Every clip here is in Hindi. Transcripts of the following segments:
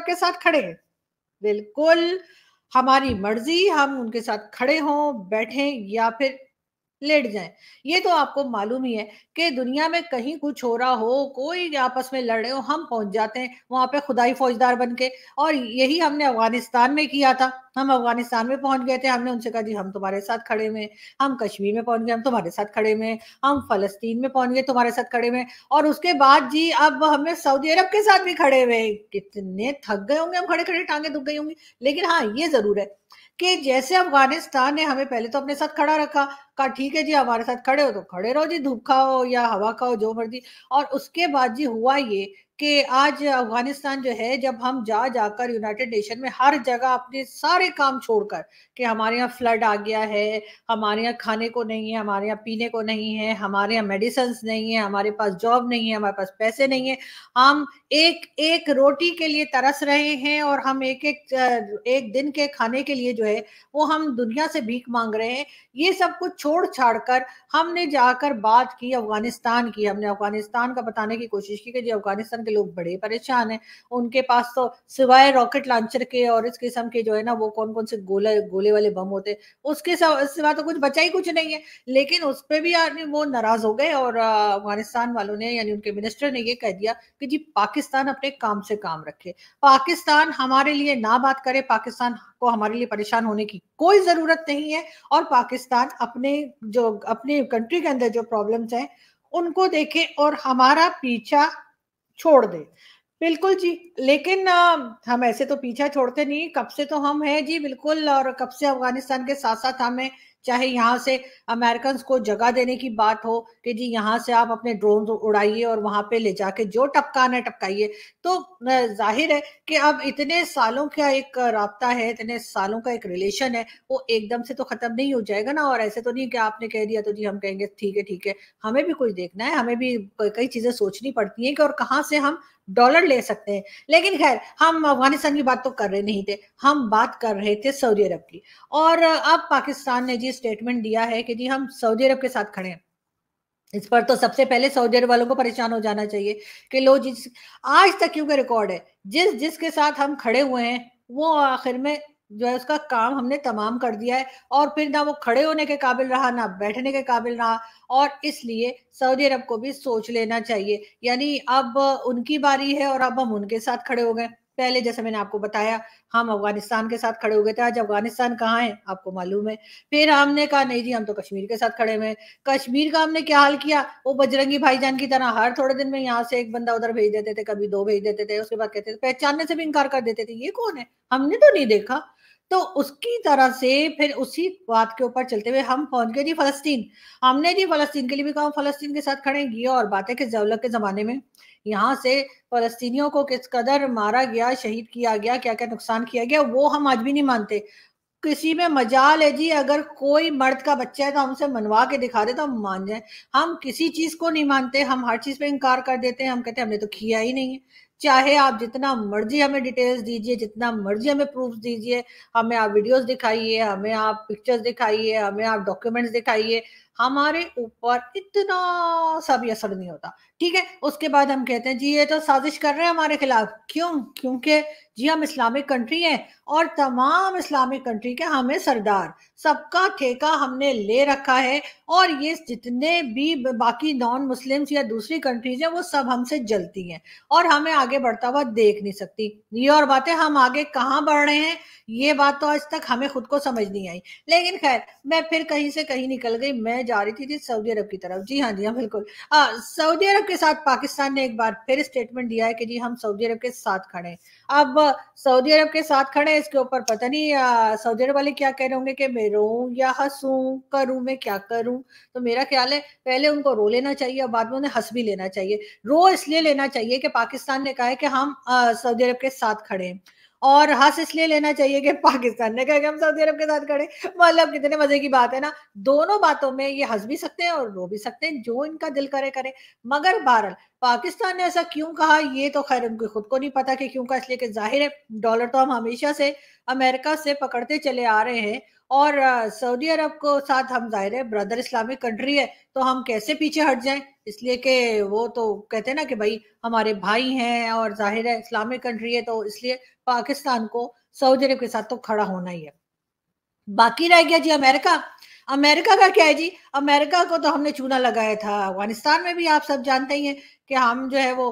के साथ खड़े हैं बिल्कुल हमारी मर्जी हम उनके साथ खड़े हों बैठें या फिर लेट जाए ये तो आपको मालूम ही है कि दुनिया में कहीं कुछ हो रहा हो कोई आपस में लड़ रहे हो हम पहुंच जाते हैं वहां पे खुदाई फौजदार बन के और यही हमने अफगानिस्तान में किया था हम अफगानिस्तान में पहुंच गए थे हमने उनसे कहा जी हम तुम्हारे साथ खड़े में हम कश्मीर में पहुंच गए हम तुम्हारे साथ खड़े में हम फलस्तीन में पहुंच गए तुम्हारे साथ खड़े में और उसके बाद जी अब हमें सऊदी अरब के साथ भी खड़े हुए कितने थक गए होंगे हम खड़े खड़े टांगे दुख गई होंगी लेकिन हाँ ये जरूर है कि जैसे अफगानिस्तान ने हमें पहले तो अपने साथ खड़ा रखा कहा ठीक है जी हमारे साथ खड़े हो तो खड़े रहो जी धूप खाओ या हवा खाओ जो मर्जी और उसके बाद जी हुआ ये कि आज अफगानिस्तान जो है जब हम जा जाकर यूनाइटेड नेशन में हर जगह अपने सारे काम छोड़कर कि हमारे यहाँ फ्लड आ गया है हमारे यहाँ खाने को नहीं है हमारे यहाँ पीने को नहीं है हमारे यहाँ मेडिसिन नहीं है हमारे पास जॉब नहीं है हमारे पास पैसे नहीं है हम एक एक रोटी के लिए तरस रहे हैं और हम एक एक एक दिन के खाने के लिए जो है वो हम दुनिया से भीख मांग रहे हैं ये सब कुछ छोड़ छाड़ कर हमने जाकर बात की अफगानिस्तान की हमने अफगानिस्तान का बताने की कोशिश की कि जी अफगानिस्तान के लोग बड़े परेशान हैं उनके पास तो सिवाय रॉकेट लॉन्चर के और इस किस्म के जो है ना वो कौन कौन से गोले गोले वाले बम होते उसके सिवा तो कुछ बचा ही कुछ नहीं है लेकिन उस पर भी वो नाराज हो गए और अफगानिस्तान वालों ने यानी उनके मिनिस्टर ने ये कह दिया कि जी पाकिस्तान अपने काम से काम रखे पाकिस्तान हमारे लिए ना बात करे पाकिस्तान को हमारे लिए परेशान होने की कोई जरूरत नहीं है और पाकिस्तान अपने जो अपने कंट्री के अंदर जो प्रॉब्लम्स हैं उनको देखे और हमारा पीछा छोड़ दे बिल्कुल जी लेकिन हम ऐसे तो पीछा छोड़ते नहीं कब से तो हम हैं जी बिल्कुल और कब से अफगानिस्तान के साथ साथ हमें चाहे यहाँ से अमेरिकन को जगह देने की बात हो कि जी यहाँ से आप अपने ड्रोन उड़ाइए और वहां पे ले जाके जो टपकाना टपकाइए तो जाहिर है कि अब इतने सालों का एक रबता है इतने सालों का एक रिलेशन है वो एकदम से तो खत्म नहीं हो जाएगा ना और ऐसे तो नहीं कि आपने कह दिया तो जी हम कहेंगे ठीक है ठीक है हमें भी कुछ देखना है हमें भी कई चीजें सोचनी पड़ती है कि और कहाँ से हम डॉलर ले सकते हैं लेकिन खैर हम अफगानिस्तान की बात तो कर रहे नहीं थे हम बात कर रहे थे सऊदी अरब की और अब पाकिस्तान ने जी स्टेटमेंट दिया है कि जी हम सऊदी अरब के साथ खड़े हैं इस पर तो सबसे पहले सऊदी अरब वालों को परेशान हो जाना चाहिए कि लो जिस आज तक क्योंकि रिकॉर्ड है जिस जिसके साथ हम खड़े हुए हैं वो आखिर में जो है उसका काम हमने तमाम कर दिया है और फिर ना वो खड़े होने के काबिल रहा ना बैठने के काबिल रहा और इसलिए सऊदी अरब को भी सोच लेना चाहिए यानी अब उनकी बारी है और अब हम उनके साथ खड़े हो गए पहले जैसे मैंने आपको बताया हम अफगानिस्तान के साथ खड़े हो गए थे आज अफगानिस्तान कहाँ है आपको मालूम है फिर हमने कहा नहीं जी हम तो कश्मीर के साथ खड़े हुए कश्मीर का हमने क्या हाल किया वो बजरंगी भाईजान की तरह हर थोड़े दिन में यहाँ से एक बंदा उधर भेज देते थे कभी दो भेज देते थे उसके बाद कहते थे पहचानने से भी इनकार कर देते थे ये कौन है हमने तो नहीं देखा तो उसकी तरह से फिर उसी बात के ऊपर चलते हुए हम पहुंच गए जी फलस्तीन हमने जी फलस्तीन के लिए भी कहा फलस्तीन के साथ खड़े ये और है कि जवलक के जमाने में यहाँ से फलस्तीनियों को किस कदर मारा गया शहीद किया गया क्या क्या नुकसान किया गया वो हम आज भी नहीं मानते किसी में मजाल है जी अगर कोई मर्द का बच्चा है तो हमसे मनवा के दिखा दे तो हम मान जाए हम किसी चीज को नहीं मानते हम हर चीज पे इनकार कर देते हैं हम कहते हैं हमने तो किया ही नहीं है चाहे आप जितना मर्जी हमें डिटेल्स दीजिए जितना मर्जी हमें प्रूफ दीजिए हमें आप वीडियोस दिखाइए हमें आप पिक्चर्स दिखाइए हमें आप डॉक्यूमेंट्स दिखाइए हमारे ऊपर इतना सा भी असर नहीं होता ठीक है उसके बाद हम कहते हैं जी ये तो साजिश कर रहे हैं हमारे खिलाफ क्यों क्योंकि जी हम इस्लामिक कंट्री हैं और तमाम इस्लामिक कंट्री के हमें सरदार सबका ठेका हमने ले रखा है और ये जितने भी बाकी नॉन मुस्लिम्स या दूसरी कंट्रीज हैं वो सब हमसे जलती हैं और हमें आगे बढ़ता हुआ देख नहीं सकती ये और बातें हम आगे कहाँ बढ़ रहे हैं ये बात तो आज तक हमें खुद को समझ नहीं आई लेकिन खैर मैं फिर कहीं से कहीं निकल गई मैं मैं जा रही थी, थी सऊदी अरब की तरफ जी हाँ जी हाँ बिल्कुल हाँ सऊदी अरब के साथ पाकिस्तान ने एक बार फिर स्टेटमेंट दिया है कि जी हम सऊदी अरब के साथ खड़े अब सऊदी अरब के साथ खड़े इसके ऊपर पता नहीं सऊदी अरब वाले क्या कह रहे होंगे कि मैं रो या हंसू करूं मैं क्या करूं तो मेरा ख्याल है पहले उनको रो लेना चाहिए और बाद में उन्हें हंस भी लेना चाहिए रो इसलिए लेना चाहिए कि पाकिस्तान ने कहा है कि हम सऊदी अरब के साथ खड़े हैं और हंस इसलिए लेना चाहिए कि पाकिस्तान ने कहा कि हम सऊदी अरब के साथ खड़े मतलब कितने मजे की बात है ना दोनों बातों में ये हंस भी सकते हैं और रो भी सकते हैं जो इनका दिल करे करे मगर बहरल पाकिस्तान ने ऐसा क्यों कहा ये तो खैर उनको खुद को नहीं पता कि क्यों कहा इसलिए कि जाहिर है डॉलर तो हम हमेशा से अमेरिका से पकड़ते चले आ रहे हैं और सऊदी अरब को साथ हम जाहिर है ब्रदर इस्लामिक कंट्री है तो हम कैसे पीछे हट जाएं इसलिए कि वो तो कहते हैं ना कि भाई हमारे भाई हैं और जाहिर है इस्लामिक कंट्री है तो इसलिए पाकिस्तान को सऊदी अरब के साथ तो खड़ा होना ही है बाकी रह गया जी अमेरिका अमेरिका का क्या है जी अमेरिका को तो हमने चूना लगाया था अफगानिस्तान में भी आप सब जानते ही हैं कि हम जो है वो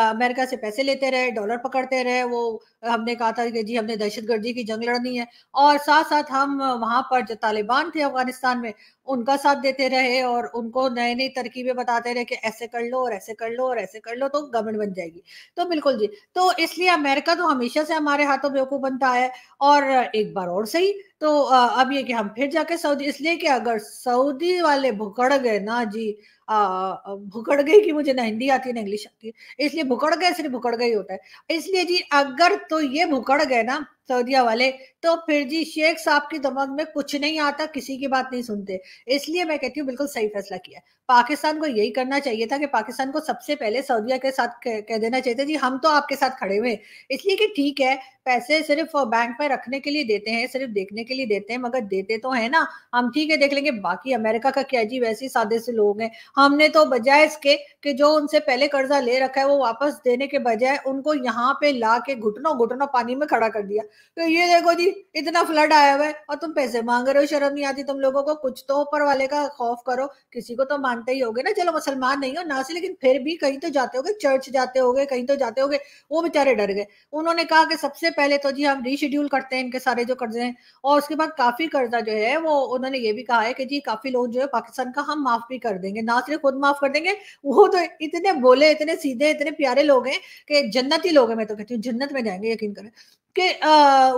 अमेरिका से पैसे लेते रहे डॉलर पकड़ते रहे वो हमने कहा था कि जी हमने दहशत गर्दी की जंग लड़नी है और साथ साथ हम वहाँ पर जो तालिबान थे अफगानिस्तान में उनका साथ देते रहे और उनको नए नई तरकीबें बताते रहे कि ऐसे कर लो और ऐसे कर लो और ऐसे कर लो तो गवर्नमेंट बन जाएगी तो बिल्कुल जी तो इसलिए अमेरिका तो हमेशा से हमारे हाथों बेवकूफ़ बनता है और एक बार और सही तो अब ये कि हम फिर जाके सऊदी इसलिए कि अगर सऊदी वाले भुकड़ गए ना जी भुकड़ गए कि मुझे ना हिंदी आती है ना इंग्लिश आती है इसलिए भुकड़ गए सिर्फ भुकड़ गए होता है इसलिए जी अगर तो ये भुकड़ गए ना सऊदिया वाले तो फिर जी शेख साहब के दिमाग में कुछ नहीं आता किसी की बात नहीं सुनते इसलिए मैं कहती हूँ बिल्कुल सही फैसला किया पाकिस्तान को यही करना चाहिए था कि पाकिस्तान को सबसे पहले सऊदिया के साथ कह देना चाहिए था जी हम तो आपके साथ खड़े हुए इसलिए कि ठीक है पैसे सिर्फ बैंक में रखने के लिए देते हैं सिर्फ देखने के लिए देते हैं मगर देते तो है ना हम ठीक है देख लेंगे बाकी अमेरिका का क्या जी वैसे ही सादे से लोग हैं हमने तो बजाय इसके कि जो उनसे पहले कर्जा ले रखा है वो वापस देने के बजाय उनको यहाँ पे ला के घुटनों घुटनों पानी में खड़ा कर दिया तो ये देखो जी इतना फ्लड आया हुआ है और तुम पैसे मांग रहे हो शर्म नहीं आती तुम लोगों को कुछ तो ऊपर वाले का खौफ करो किसी को तो मानते ही होगे ना चलो मुसलमान नहीं हो ना से लेकिन फिर भी कहीं तो जाते हो चर्च जाते हो कहीं तो जाते हो वो बेचारे डर गए उन्होंने कहा कि सबसे पहले तो जी हम रीशेड्यूल करते हैं इनके सारे जो कर्जे हैं और उसके बाद काफी कर्जा जो है वो उन्होंने ये भी कहा है कि जी काफी लोग जो है पाकिस्तान का हम माफ भी कर देंगे ना सिर्फ खुद माफ कर देंगे वो तो इतने बोले इतने सीधे इतने प्यारे लोग हैं कि जन्नत ही लोग हैं मैं तो कहती हूँ जन्नत में जाएंगे यकीन करें कि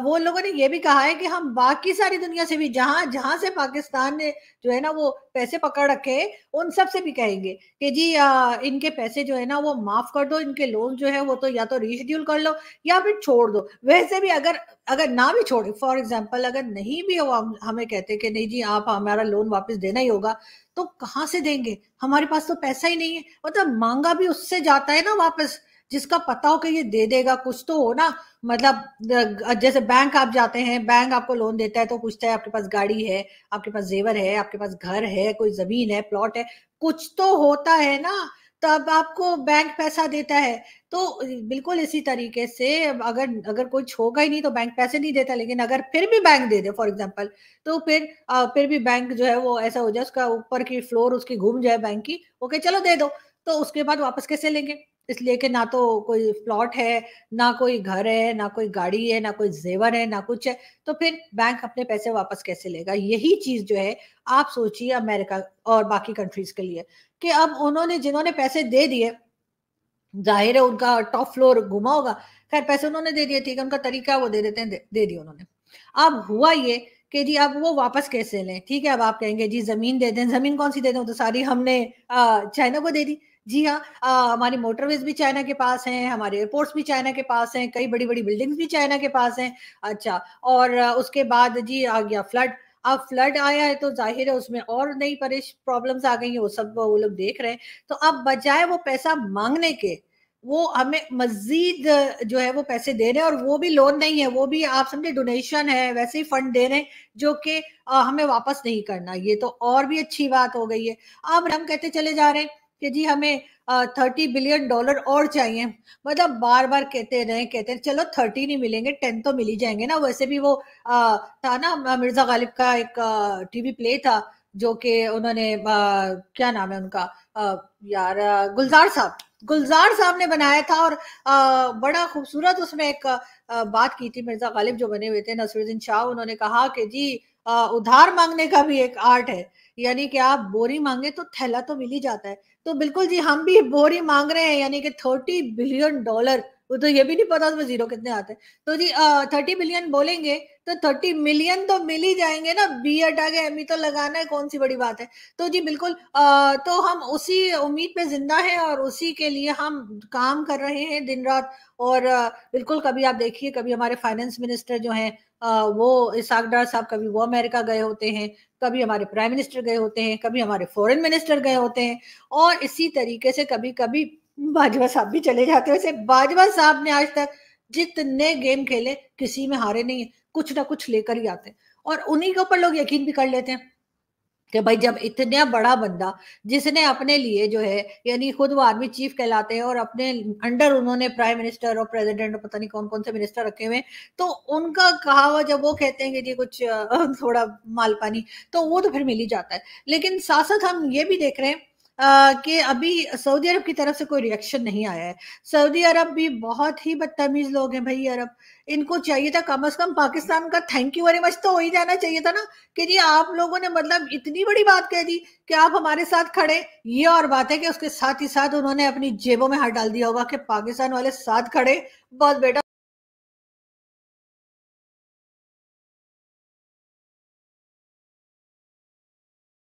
वो लोगों ने ये भी कहा है कि हम बाकी सारी दुनिया से भी जहां जहां से पाकिस्तान ने जो है ना वो पैसे पकड़ रखे उन सब से भी कहेंगे कि जी आ, इनके पैसे जो है ना वो माफ कर दो इनके लोन जो है वो तो या तो रीशेड्यूल कर लो या फिर छोड़ दो वैसे भी अगर अगर ना भी छोड़े फॉर एग्जाम्पल अगर नहीं भी हो हमें कहते कि नहीं जी आप हमारा लोन वापस देना ही होगा तो कहाँ से देंगे हमारे पास तो पैसा ही नहीं है मतलब मांगा भी उससे जाता है ना वापस जिसका पता हो कि ये दे देगा कुछ तो हो ना मतलब जैसे बैंक आप जाते हैं बैंक आपको लोन देता है तो पूछता है आपके पास गाड़ी है आपके पास जेवर है आपके पास घर है कोई जमीन है प्लॉट है कुछ तो होता है ना तब आपको बैंक पैसा देता है तो बिल्कुल इसी तरीके से अगर अगर कोई होगा ही नहीं तो बैंक पैसे नहीं देता लेकिन अगर फिर भी बैंक दे दे फॉर एग्जांपल तो फिर आ, फिर भी बैंक जो है वो ऐसा हो जाए उसका ऊपर की फ्लोर उसकी घूम जाए बैंक की ओके चलो दे दो तो उसके बाद वापस कैसे लेंगे इसलिए कि ना तो कोई प्लॉट है ना कोई घर है ना कोई गाड़ी है ना कोई जेवर है ना कुछ है तो फिर बैंक अपने पैसे वापस कैसे लेगा यही चीज जो है आप सोचिए अमेरिका और बाकी कंट्रीज के लिए कि अब उन्होंने जिन्होंने पैसे दे दिए जाहिर है उनका टॉप फ्लोर घुमा होगा खैर पैसे उन्होंने दे दिए ठीक है उनका तरीका वो दे देते हैं दे, दिए उन्होंने अब हुआ ये कि जी अब वो वापस कैसे लें ठीक है अब आप कहेंगे जी जमीन दे दें जमीन कौन सी दे दें तो सारी हमने चाइना को दे दी जी हाँ हमारी मोटरवेज भी चाइना के पास हैं हमारे एयरपोर्ट्स भी चाइना के पास हैं कई बड़ी बड़ी बिल्डिंग्स भी चाइना के पास हैं अच्छा और उसके बाद जी आ गया फ्लड अब फ्लड आया है तो जाहिर है उसमें और नई परेश प्रॉब्लम्स आ गई हैं वो सब वो लोग देख रहे हैं तो अब बजाय वो पैसा मांगने के वो हमें मजीद जो है वो पैसे दे रहे हैं और वो भी लोन नहीं है वो भी आप समझे डोनेशन है वैसे ही फंड दे रहे हैं जो कि हमें वापस नहीं करना ये तो और भी अच्छी बात हो गई है अब हम कहते चले जा रहे हैं कि जी हमें थर्टी बिलियन डॉलर और चाहिए मतलब बार बार कहते रहे कहते रहे चलो थर्टी नहीं मिलेंगे टेन तो मिल ही जाएंगे ना वैसे भी वो आ, था ना मिर्जा गालिब का एक टीवी प्ले था जो कि उन्होंने क्या नाम है उनका आ, यार गुलजार साहब गुलजार साहब ने बनाया था और आ, बड़ा खूबसूरत उसमें एक आ, बात की थी मिर्जा गालिब जो बने हुए थे नसरुद्दीन शाह उन्होंने कहा कि जी आ, उधार मांगने का भी एक आर्ट है यानी कि आप बोरी मांगे तो थैला तो मिल ही जाता है तो बिल्कुल जी हम भी बोरी मांग रहे हैं यानी कि थर्टी बिलियन डॉलर वो तो ये भी नहीं पता उसमें जीरो कितने आते तो जी थर्टी बिलियन बोलेंगे तो थर्टी मिलियन तो मिल ही जाएंगे ना बी एड आगे एम तो लगाना है कौन सी बड़ी बात है तो जी बिल्कुल आ, तो हम उसी उम्मीद पे जिंदा है और उसी के लिए हम काम कर रहे हैं दिन रात और बिल्कुल कभी आप देखिए कभी हमारे फाइनेंस मिनिस्टर जो हैं वो इसाक डार साहब कभी वो अमेरिका गए होते हैं कभी हमारे प्राइम मिनिस्टर गए होते हैं कभी हमारे फॉरेन मिनिस्टर गए होते हैं और इसी तरीके से कभी कभी बाजवा साहब भी चले जाते हैं वैसे बाजवा साहब ने आज तक जितने गेम खेले किसी में हारे नहीं है कुछ ना कुछ लेकर ही आते हैं और उन्हीं के ऊपर लोग यकीन भी कर लेते हैं कि भाई जब इतना बड़ा बंदा जिसने अपने लिए जो है यानी खुद वो आर्मी चीफ कहलाते हैं और अपने अंडर उन्होंने प्राइम मिनिस्टर और प्रेसिडेंट और पता नहीं कौन कौन से मिनिस्टर रखे हुए तो उनका कहा हुआ जब वो कहते हैं कि जी कुछ थोड़ा मालपानी तो वो तो फिर मिल ही जाता है लेकिन साथ साथ हम ये भी देख रहे हैं कि अभी सऊदी अरब की तरफ से कोई रिएक्शन नहीं आया है सऊदी अरब भी बहुत ही बदतमीज लोग हैं भाई अरब इनको चाहिए था कम अज कम पाकिस्तान का थैंक यू वेरी मच तो हो ही जाना चाहिए था ना कि जी आप लोगों ने मतलब इतनी बड़ी बात कह दी कि आप हमारे साथ खड़े ये और बात है कि उसके साथ ही साथ उन्होंने अपनी जेबों में हाथ डाल दिया होगा कि पाकिस्तान वाले साथ खड़े बहुत बेटा